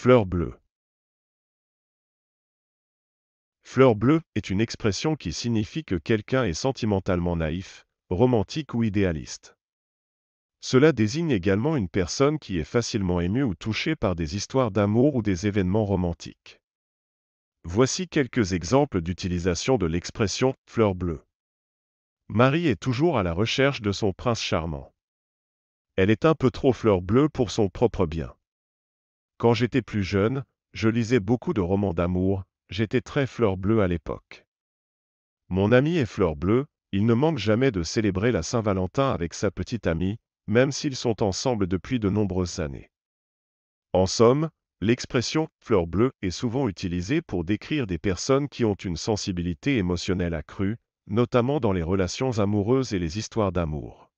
Fleur bleue. Fleur bleue est une expression qui signifie que quelqu'un est sentimentalement naïf, romantique ou idéaliste. Cela désigne également une personne qui est facilement émue ou touchée par des histoires d'amour ou des événements romantiques. Voici quelques exemples d'utilisation de l'expression fleur bleue. Marie est toujours à la recherche de son prince charmant. Elle est un peu trop fleur bleue pour son propre bien. Quand j'étais plus jeune, je lisais beaucoup de romans d'amour, j'étais très fleur bleue à l'époque. Mon ami est fleur bleue, il ne manque jamais de célébrer la Saint-Valentin avec sa petite amie, même s'ils sont ensemble depuis de nombreuses années. En somme, l'expression fleur bleue est souvent utilisée pour décrire des personnes qui ont une sensibilité émotionnelle accrue, notamment dans les relations amoureuses et les histoires d'amour.